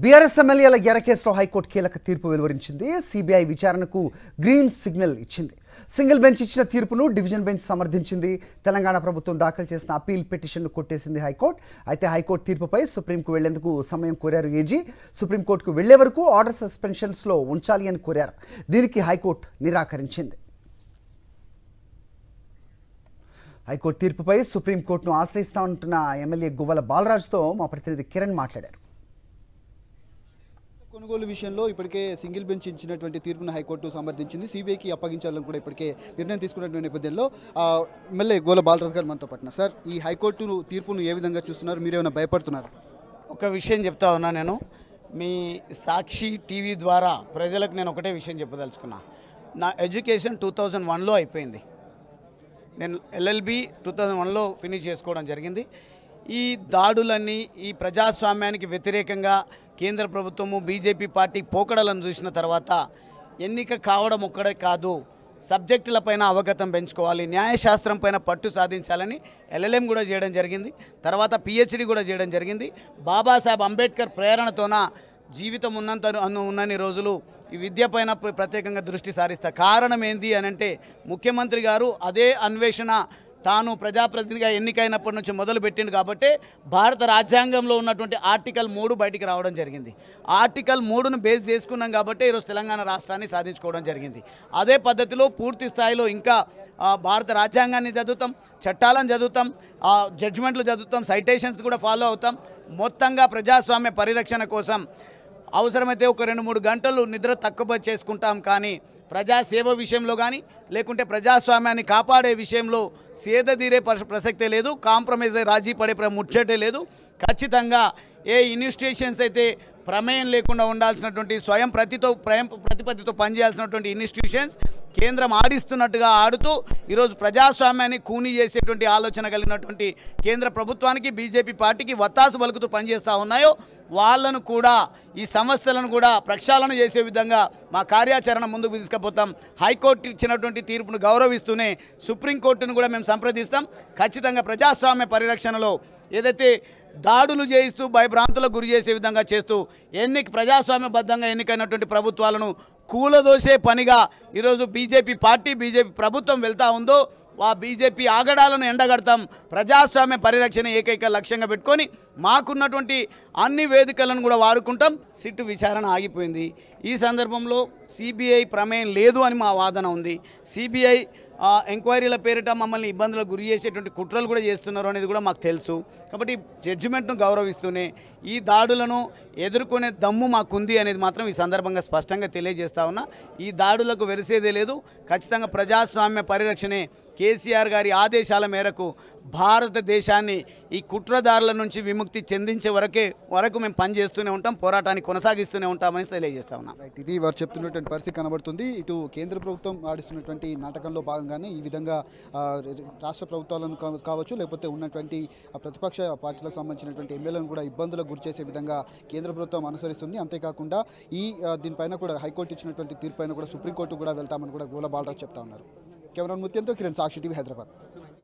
BRS ఎమ్మెల్యేల ఎరకేసులో high court కీలక తీర్పు వెలువరించింది సిబిఐ విచారణకు గ్రీన్ సిగ్నల్ ఇచ్చింది సింగిల్ బెంచ్ ఇచ్చిన తీర్పును డివిజన్ బెంచ్ సమర్థించింది తెలంగాణ ప్రభుత్వం దాఖలు చేసిన అపీల్ పిటిషన్ను కొట్టేసింది హైకోర్టు అయితే హైకోర్టు తీర్పుపై సుప్రీంకు వెళ్లేందుకు సమయం కోరారు ఏజీ సుప్రీంకోర్టుకు వెళ్లే వరకు ఆర్డర్ సస్పెన్షన్స్లో ఉంచాలి అని కోరారు దీనికి హైకోర్టు నిరాకరించింది హైకోర్టు తీర్పుపై సుప్రీంకోర్టును ఆశ్రయిస్తామంటున్న ఎమ్మెల్యే గువ్వల బాలరాజుతో మా ప్రతినిధి కిరణ్ మాట్లాడారు కొనుగోలు విషయంలో ఇప్పటికే సింగిల్ బెంచ్ ఇచ్చినటువంటి తీర్పును హైకోర్టు సమర్థించింది సిబిఐకి అప్పగించాలని కూడా ఇప్పటికే నిర్ణయం తీసుకున్నటువంటి నేపథ్యంలో ఎమ్మెల్యే గోల బాలరాజు గారు మనతో పట్టిన సార్ ఈ హైకోర్టు తీర్పును ఏ విధంగా చూస్తున్నారు మీరేమైనా భయపడుతున్నారు ఒక విషయం చెప్తా ఉన్నా నేను మీ సాక్షి టీవీ ద్వారా ప్రజలకు నేను ఒకటే విషయం చెప్పదలుచుకున్నా నా ఎడ్యుకేషన్ టూ థౌజండ్ వన్లో అయిపోయింది నేను ఎల్ఎల్బి టూ థౌజండ్ వన్లో ఫినిష్ చేసుకోవడం జరిగింది ఈ దాడులన్నీ ఈ ప్రజాస్వామ్యానికి వ్యతిరేకంగా కేంద్ర ప్రభుత్వము బీజేపీ పార్టీ పోకడలను చూసిన తర్వాత ఎన్నిక కావడం ఒక్కడే కాదు సబ్జెక్టులపైన అవగతం పెంచుకోవాలి న్యాయశాస్త్రం పైన పట్టు సాధించాలని ఎల్ఎల్ఎం కూడా చేయడం జరిగింది తర్వాత పిహెచ్డి కూడా చేయడం జరిగింది బాబాసాహెబ్ అంబేద్కర్ ప్రేరణతోన జీవితం ఉన్నంత ఉన్నన్ని రోజులు ఈ విద్య పైన ప్రత్యేకంగా దృష్టి సారిస్తా కారణం ఏంది అనంటే ముఖ్యమంత్రి గారు అదే అన్వేషణ తాను ప్రజాప్రతినిధిగా ఎన్నికైనప్పటి నుంచి మొదలుపెట్టింది కాబట్టి భారత రాజ్యాంగంలో ఉన్నటువంటి ఆర్టికల్ మూడు బయటికి రావడం జరిగింది ఆర్టికల్ మూడును బేస్ చేసుకున్నాం కాబట్టి ఈరోజు తెలంగాణ రాష్ట్రాన్ని సాధించుకోవడం జరిగింది అదే పద్ధతిలో పూర్తి స్థాయిలో ఇంకా భారత రాజ్యాంగాన్ని చదువుతాం చట్టాలను చదువుతాం జడ్జిమెంట్లు చదువుతాం సైటేషన్స్ కూడా ఫాలో అవుతాం మొత్తంగా ప్రజాస్వామ్య పరిరక్షణ కోసం అవసరమైతే ఒక రెండు మూడు గంటలు నిద్ర తక్కువ చేసుకుంటాం కానీ ప్రజాసేవ విషయంలో కానీ లేకుంటే ప్రజాస్వామ్యాన్ని కాపాడే విషయంలో తీరే ప్రసక్తే లేదు కాంప్రమైజ్ రాజీ పడే ముచ్చటే లేదు ఖచ్చితంగా ఏ ఇన్స్టిట్యూషన్స్ అయితే ప్రమేయం లేకుండా ఉండాల్సినటువంటి స్వయం ప్రతితో ప్రయం ప్రతిపత్తితో పనిచేయాల్సినటువంటి ఇన్స్టిట్యూషన్స్ కేంద్రం ఆడిస్తున్నట్టుగా ఆడుతూ ఈరోజు ప్రజాస్వామ్యాన్ని కూనీ చేసేటువంటి ఆలోచన కలిగినటువంటి కేంద్ర ప్రభుత్వానికి బీజేపీ పార్టీకి వత్తాసు బలుకుతూ పనిచేస్తూ ఉన్నాయో వాళ్ళను కూడా ఈ సంస్థలను కూడా ప్రక్షాళన చేసే విధంగా మా కార్యాచరణ ముందుకు తీసుకుపోతాం హైకోర్టు ఇచ్చినటువంటి తీర్పును గౌరవిస్తూనే సుప్రీంకోర్టును కూడా మేము సంప్రదిస్తాం ఖచ్చితంగా ప్రజాస్వామ్య పరిరక్షణలో ఏదైతే దాడులు చేయిస్తూ భయభ్రాంతులకు గురి చేసే విధంగా చేస్తూ ఎన్ని ప్రజాస్వామ్యబద్ధంగా ఎన్నికైనటువంటి ప్రభుత్వాలను కూలదోసే పనిగా ఈరోజు బీజేపీ పార్టీ బీజేపీ ప్రభుత్వం వెళ్తూ ఉందో ఆ బీజేపీ ఆగడాలను ఎండగడతాం ప్రజాస్వామ్య పరిరక్షణ ఏకైక లక్ష్యంగా పెట్టుకొని మాకున్నటువంటి అన్ని వేదికలను కూడా వాడుకుంటాం సిట్టు విచారణ ఆగిపోయింది ఈ సందర్భంలో సిబిఐ ప్రమేయం లేదు అని మా వాదన ఉంది సిబిఐ ఎంక్వైరీల పేరిట మమ్మల్ని ఇబ్బందులకు గురి చేసేటువంటి కుట్రలు కూడా చేస్తున్నారు అనేది కూడా మాకు తెలుసు కాబట్టి జడ్జిమెంట్ను గౌరవిస్తూనే ఈ దాడులను ఎదుర్కొనే దమ్ము మాకుంది అనేది మాత్రం ఈ సందర్భంగా స్పష్టంగా తెలియజేస్తా ఉన్నా ఈ దాడులకు వెరిసేదే లేదు ఖచ్చితంగా ప్రజాస్వామ్య పరిరక్షణే కేసీఆర్ గారి ఆదేశాల మేరకు భారతదేశాన్ని ఈ కుట్రదారుల నుంచి విముక్తి చెందించే వరకే వరకు మేము పనిచేస్తూనే ఉంటాం పోరాటాన్ని కొనసాగిస్తూనే ఉంటామని తెలియజేస్తా ఉన్నాం ఇది వారు చెప్తున్నటువంటి పరిస్థితి కనబడుతుంది ఇటు కేంద్ర ప్రభుత్వం ఆడిస్తున్నటువంటి నాటకంలో భాగంగానే ఈ విధంగా రాష్ట్ర ప్రభుత్వాలను కావచ్చు లేకపోతే ఉన్నటువంటి ప్రతిపక్ష పార్టీలకు సంబంధించినటువంటి ఎమ్మెల్యేలను కూడా ఇబ్బందులకు గురిచేసే విధంగా కేంద్ర ప్రభుత్వం అనుసరిస్తుంది అంతేకాకుండా ఈ దీనిపైన కూడా హైకోర్టు ఇచ్చినటువంటి తీర్పైన కూడా సుప్రీంకోర్టు కూడా వెళ్తామని కూడా గోల బాలరాజ్ చెప్తా ఉన్నారు కెమెరాన్ ముత్యంతో కిరణ్ సాక్షి టీవీ హైదరాబాద్